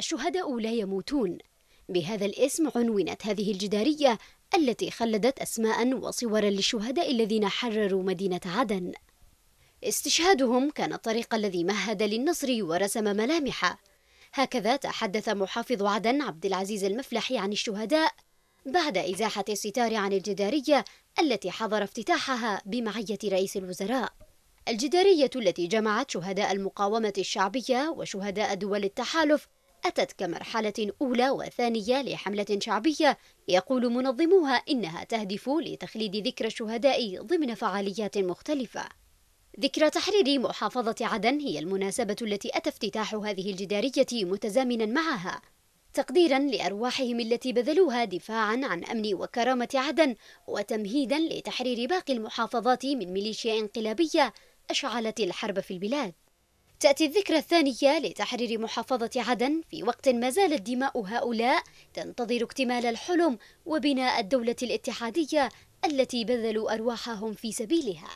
الشهداء لا يموتون بهذا الاسم عنونت هذه الجدارية التي خلدت أسماء وصورا للشهداء الذين حرروا مدينة عدن استشهادهم كان الطريق الذي مهد للنصر ورسم ملامحه هكذا تحدث محافظ عدن عبد العزيز المفلحي عن الشهداء بعد إزاحة الستار عن الجدارية التي حضر افتتاحها بمعية رئيس الوزراء الجدارية التي جمعت شهداء المقاومة الشعبية وشهداء دول التحالف أتت كمرحلة أولى وثانية لحملة شعبية يقول منظموها إنها تهدف لتخليد ذكرى الشهداء ضمن فعاليات مختلفة. ذكرى تحرير محافظة عدن هي المناسبة التي أتى افتتاح هذه الجدارية متزامنا معها تقديرا لأرواحهم التي بذلوها دفاعا عن أمن وكرامة عدن وتمهيدا لتحرير باقي المحافظات من ميليشيا انقلابية أشعلت الحرب في البلاد تأتي الذكرى الثانية لتحرير محافظة عدن في وقت ما زالت دماء هؤلاء تنتظر اكتمال الحلم وبناء الدولة الاتحادية التي بذلوا أرواحهم في سبيلها